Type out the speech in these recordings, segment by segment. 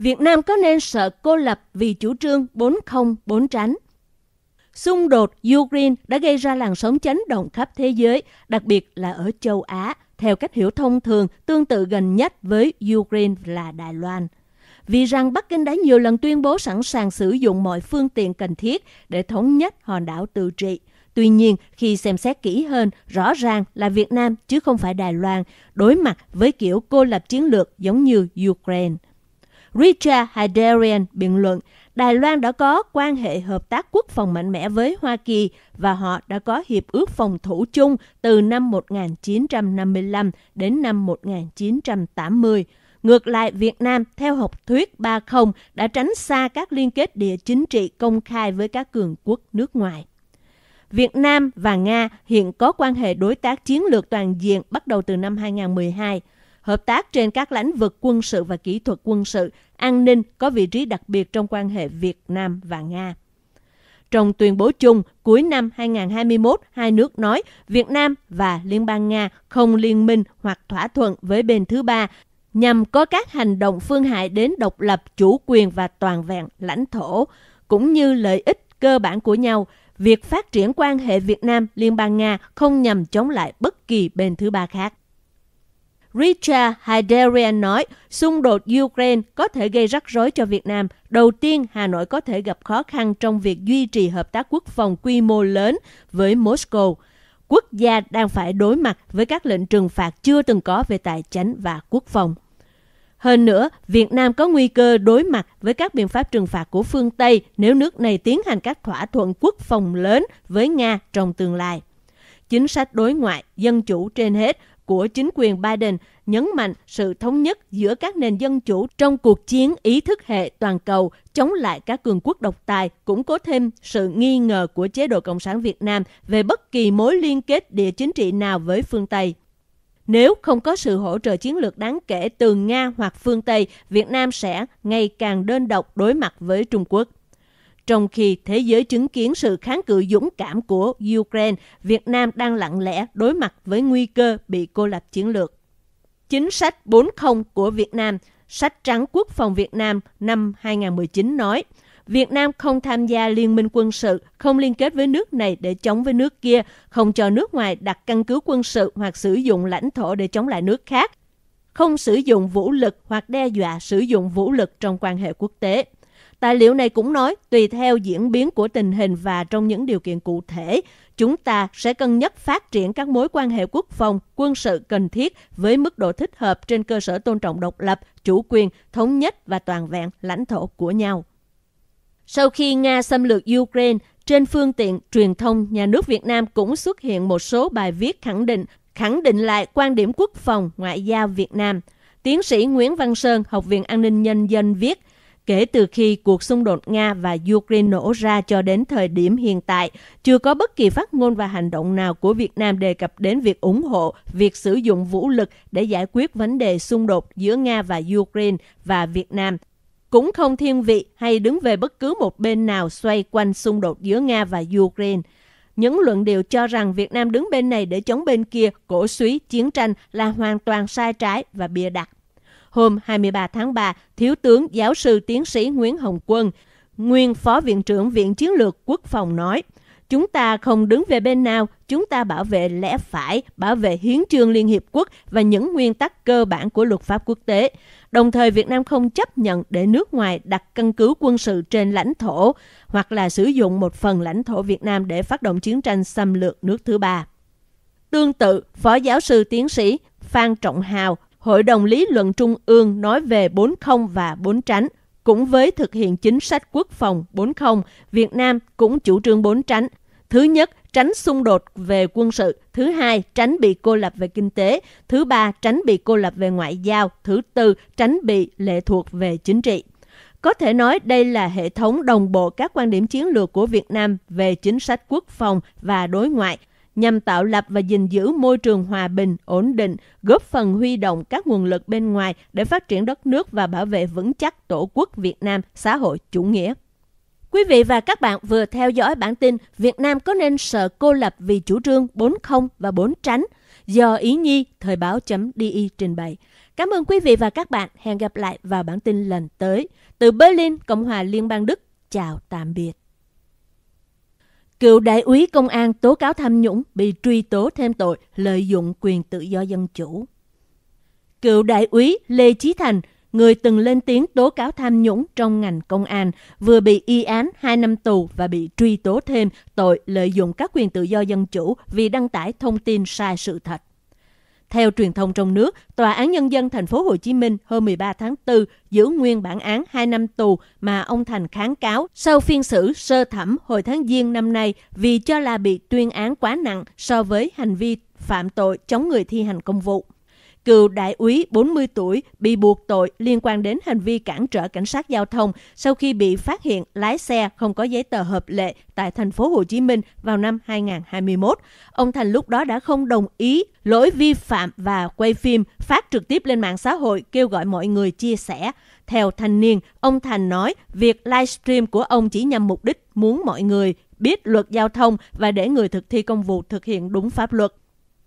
Việt Nam có nên sợ cô lập vì chủ trương 404 tránh? Xung đột Ukraine đã gây ra làn sóng chấn động khắp thế giới, đặc biệt là ở châu Á, theo cách hiểu thông thường tương tự gần nhất với Ukraine là Đài Loan. Vì rằng Bắc Kinh đã nhiều lần tuyên bố sẵn sàng sử dụng mọi phương tiện cần thiết để thống nhất hòn đảo tự trị. Tuy nhiên, khi xem xét kỹ hơn, rõ ràng là Việt Nam chứ không phải Đài Loan đối mặt với kiểu cô lập chiến lược giống như Ukraine. Richard Hadarian bình luận, Đài Loan đã có quan hệ hợp tác quốc phòng mạnh mẽ với Hoa Kỳ và họ đã có hiệp ước phòng thủ chung từ năm 1955 đến năm 1980. Ngược lại, Việt Nam theo học thuyết 30 đã tránh xa các liên kết địa chính trị công khai với các cường quốc nước ngoài. Việt Nam và Nga hiện có quan hệ đối tác chiến lược toàn diện bắt đầu từ năm 2012 hợp tác trên các lĩnh vực quân sự và kỹ thuật quân sự, an ninh có vị trí đặc biệt trong quan hệ Việt Nam và Nga. Trong tuyên bố chung cuối năm 2021, hai nước nói Việt Nam và Liên bang Nga không liên minh hoặc thỏa thuận với bên thứ ba nhằm có các hành động phương hại đến độc lập, chủ quyền và toàn vẹn lãnh thổ, cũng như lợi ích cơ bản của nhau. Việc phát triển quan hệ Việt Nam-Liên bang Nga không nhằm chống lại bất kỳ bên thứ ba khác. Richard Haiderian nói, xung đột Ukraine có thể gây rắc rối cho Việt Nam. Đầu tiên, Hà Nội có thể gặp khó khăn trong việc duy trì hợp tác quốc phòng quy mô lớn với Moscow. Quốc gia đang phải đối mặt với các lệnh trừng phạt chưa từng có về tài chính và quốc phòng. Hơn nữa, Việt Nam có nguy cơ đối mặt với các biện pháp trừng phạt của phương Tây nếu nước này tiến hành các thỏa thuận quốc phòng lớn với Nga trong tương lai. Chính sách đối ngoại, dân chủ trên hết – của chính quyền Biden nhấn mạnh sự thống nhất giữa các nền dân chủ trong cuộc chiến ý thức hệ toàn cầu chống lại các cường quốc độc tài, cũng cố thêm sự nghi ngờ của chế độ Cộng sản Việt Nam về bất kỳ mối liên kết địa chính trị nào với phương Tây. Nếu không có sự hỗ trợ chiến lược đáng kể từ Nga hoặc phương Tây, Việt Nam sẽ ngày càng đơn độc đối mặt với Trung Quốc. Trong khi thế giới chứng kiến sự kháng cự dũng cảm của Ukraine, Việt Nam đang lặng lẽ đối mặt với nguy cơ bị cô lập chiến lược. Chính sách 4.0 của Việt Nam, sách trắng quốc phòng Việt Nam năm 2019 nói, Việt Nam không tham gia liên minh quân sự, không liên kết với nước này để chống với nước kia, không cho nước ngoài đặt căn cứ quân sự hoặc sử dụng lãnh thổ để chống lại nước khác, không sử dụng vũ lực hoặc đe dọa sử dụng vũ lực trong quan hệ quốc tế. Tài liệu này cũng nói, tùy theo diễn biến của tình hình và trong những điều kiện cụ thể, chúng ta sẽ cân nhắc phát triển các mối quan hệ quốc phòng, quân sự cần thiết với mức độ thích hợp trên cơ sở tôn trọng độc lập, chủ quyền, thống nhất và toàn vẹn lãnh thổ của nhau. Sau khi Nga xâm lược Ukraine, trên phương tiện truyền thông, nhà nước Việt Nam cũng xuất hiện một số bài viết khẳng định, khẳng định lại quan điểm quốc phòng ngoại giao Việt Nam. Tiến sĩ Nguyễn Văn Sơn, Học viện An ninh Nhân dân viết, Kể từ khi cuộc xung đột Nga và Ukraine nổ ra cho đến thời điểm hiện tại, chưa có bất kỳ phát ngôn và hành động nào của Việt Nam đề cập đến việc ủng hộ việc sử dụng vũ lực để giải quyết vấn đề xung đột giữa Nga và Ukraine và Việt Nam cũng không thiên vị hay đứng về bất cứ một bên nào xoay quanh xung đột giữa Nga và Ukraine. Những luận điệu cho rằng Việt Nam đứng bên này để chống bên kia, cổ suý, chiến tranh là hoàn toàn sai trái và bịa đặt hôm 23 tháng 3, Thiếu tướng Giáo sư Tiến sĩ Nguyễn Hồng Quân, nguyên Phó Viện trưởng Viện Chiến lược Quốc phòng nói, Chúng ta không đứng về bên nào, chúng ta bảo vệ lẽ phải, bảo vệ hiến trương Liên Hiệp Quốc và những nguyên tắc cơ bản của luật pháp quốc tế. Đồng thời, Việt Nam không chấp nhận để nước ngoài đặt căn cứ quân sự trên lãnh thổ hoặc là sử dụng một phần lãnh thổ Việt Nam để phát động chiến tranh xâm lược nước thứ ba. Tương tự, Phó Giáo sư Tiến sĩ Phan Trọng Hào, Hội đồng Lý luận Trung ương nói về 40 và 4 tránh. Cũng với thực hiện chính sách quốc phòng 40, Việt Nam cũng chủ trương 4 tránh. Thứ nhất, tránh xung đột về quân sự. Thứ hai, tránh bị cô lập về kinh tế. Thứ ba, tránh bị cô lập về ngoại giao. Thứ tư, tránh bị lệ thuộc về chính trị. Có thể nói đây là hệ thống đồng bộ các quan điểm chiến lược của Việt Nam về chính sách quốc phòng và đối ngoại, nhằm tạo lập và gìn giữ môi trường hòa bình, ổn định, góp phần huy động các nguồn lực bên ngoài để phát triển đất nước và bảo vệ vững chắc Tổ quốc Việt Nam xã hội chủ nghĩa. Quý vị và các bạn vừa theo dõi bản tin Việt Nam có nên sợ cô lập vì chủ trương 4 không và 4 tránh do Ý Nhi Thời báo.di trình bày. Cảm ơn quý vị và các bạn. Hẹn gặp lại vào bản tin lần tới. Từ Berlin, Cộng hòa Liên bang Đức. Chào tạm biệt. Cựu đại úy công an tố cáo tham nhũng bị truy tố thêm tội lợi dụng quyền tự do dân chủ. Cựu đại úy Lê Chí Thành, người từng lên tiếng tố cáo tham nhũng trong ngành công an, vừa bị y án 2 năm tù và bị truy tố thêm tội lợi dụng các quyền tự do dân chủ vì đăng tải thông tin sai sự thật. Theo truyền thông trong nước, Tòa án Nhân dân thành phố Hồ Chí Minh hôm 13 tháng 4 giữ nguyên bản án 2 năm tù mà ông Thành kháng cáo sau phiên xử sơ thẩm hồi tháng Giêng năm nay vì cho là bị tuyên án quá nặng so với hành vi phạm tội chống người thi hành công vụ cựu đại úy 40 tuổi bị buộc tội liên quan đến hành vi cản trở cảnh sát giao thông sau khi bị phát hiện lái xe không có giấy tờ hợp lệ tại thành phố Hồ Chí Minh vào năm 2021. Ông Thành lúc đó đã không đồng ý lỗi vi phạm và quay phim phát trực tiếp lên mạng xã hội kêu gọi mọi người chia sẻ. Theo thanh niên, ông Thành nói việc livestream của ông chỉ nhằm mục đích muốn mọi người biết luật giao thông và để người thực thi công vụ thực hiện đúng pháp luật.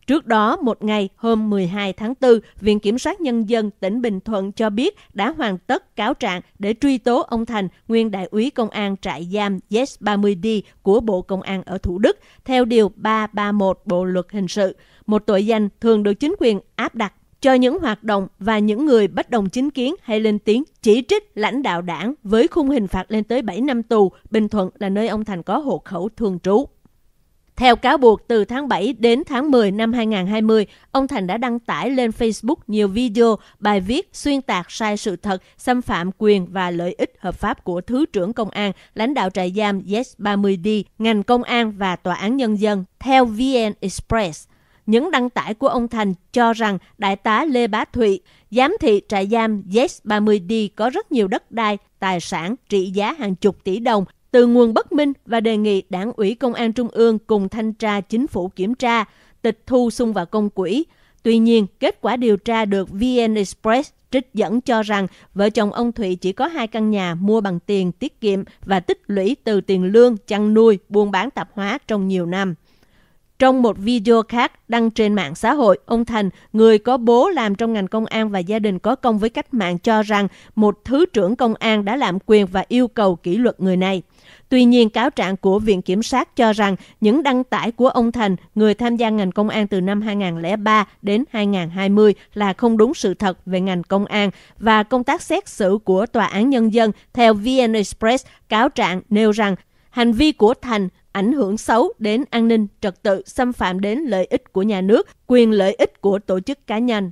Trước đó, một ngày hôm 12 tháng 4, Viện Kiểm sát Nhân dân tỉnh Bình Thuận cho biết đã hoàn tất cáo trạng để truy tố ông Thành, nguyên đại úy công an trại giam Yes30D của Bộ Công an ở Thủ Đức, theo Điều 331 Bộ Luật Hình sự, một tội danh thường được chính quyền áp đặt cho những hoạt động và những người bất đồng chính kiến hay lên tiếng chỉ trích lãnh đạo đảng với khung hình phạt lên tới 7 năm tù, Bình Thuận là nơi ông Thành có hộ khẩu thường trú. Theo cáo buộc, từ tháng 7 đến tháng 10 năm 2020, ông Thành đã đăng tải lên Facebook nhiều video, bài viết xuyên tạc sai sự thật, xâm phạm quyền và lợi ích hợp pháp của Thứ trưởng Công an, lãnh đạo trại giam Yes 30D, ngành công an và Tòa án Nhân dân, theo VN Express. Những đăng tải của ông Thành cho rằng Đại tá Lê Bá Thụy, giám thị trại giam Yes 30D có rất nhiều đất đai, tài sản trị giá hàng chục tỷ đồng từ nguồn bất minh và đề nghị Đảng ủy Công an Trung ương cùng thanh tra chính phủ kiểm tra, tịch thu xung vào công quỹ. Tuy nhiên, kết quả điều tra được VN Express trích dẫn cho rằng vợ chồng ông Thụy chỉ có hai căn nhà mua bằng tiền tiết kiệm và tích lũy từ tiền lương, chăn nuôi, buôn bán tạp hóa trong nhiều năm. Trong một video khác đăng trên mạng xã hội, ông Thành, người có bố làm trong ngành công an và gia đình có công với cách mạng cho rằng một thứ trưởng công an đã lạm quyền và yêu cầu kỷ luật người này. Tuy nhiên, cáo trạng của Viện Kiểm sát cho rằng những đăng tải của ông Thành, người tham gia ngành công an từ năm 2003 đến 2020 là không đúng sự thật về ngành công an và công tác xét xử của Tòa án Nhân dân theo VN Express cáo trạng nêu rằng hành vi của Thành ảnh hưởng xấu đến an ninh, trật tự, xâm phạm đến lợi ích của nhà nước, quyền lợi ích của tổ chức cá nhân.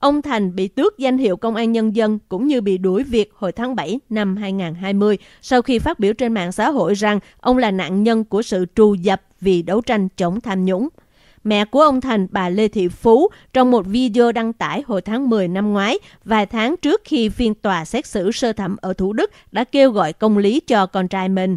Ông Thành bị tước danh hiệu công an nhân dân cũng như bị đuổi việc hồi tháng 7 năm 2020 sau khi phát biểu trên mạng xã hội rằng ông là nạn nhân của sự trù dập vì đấu tranh chống tham nhũng. Mẹ của ông Thành, bà Lê Thị Phú, trong một video đăng tải hồi tháng 10 năm ngoái, vài tháng trước khi phiên tòa xét xử sơ thẩm ở Thủ Đức đã kêu gọi công lý cho con trai mình.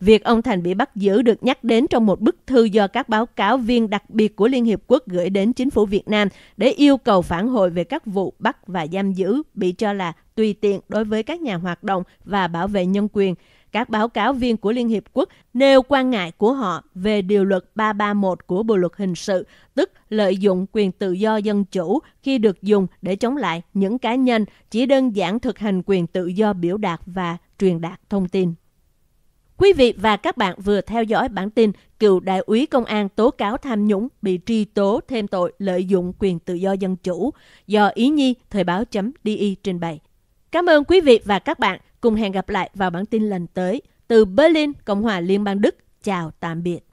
Việc ông Thành bị bắt giữ được nhắc đến trong một bức thư do các báo cáo viên đặc biệt của Liên Hiệp Quốc gửi đến chính phủ Việt Nam để yêu cầu phản hồi về các vụ bắt và giam giữ bị cho là tùy tiện đối với các nhà hoạt động và bảo vệ nhân quyền. Các báo cáo viên của Liên Hiệp Quốc nêu quan ngại của họ về Điều luật 331 của Bộ Luật Hình sự, tức lợi dụng quyền tự do dân chủ khi được dùng để chống lại những cá nhân chỉ đơn giản thực hành quyền tự do biểu đạt và truyền đạt thông tin. Quý vị và các bạn vừa theo dõi bản tin cựu đại úy công an tố cáo tham nhũng bị truy tố thêm tội lợi dụng quyền tự do dân chủ do Ý Nhi Thời báo .di trình bày. Cảm ơn quý vị và các bạn. Cùng hẹn gặp lại vào bản tin lần tới. Từ Berlin, Cộng hòa Liên bang Đức. Chào tạm biệt.